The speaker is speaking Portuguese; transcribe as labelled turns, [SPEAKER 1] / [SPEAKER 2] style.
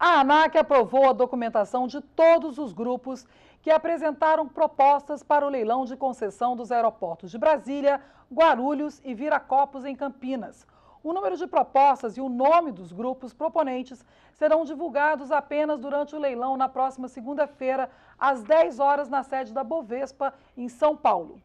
[SPEAKER 1] A ANAC aprovou a documentação de todos os grupos que apresentaram propostas para o leilão de concessão dos aeroportos de Brasília, Guarulhos e Viracopos, em Campinas. O número de propostas e o nome dos grupos proponentes serão divulgados apenas durante o leilão na próxima segunda-feira, às 10 horas, na sede da Bovespa, em São Paulo.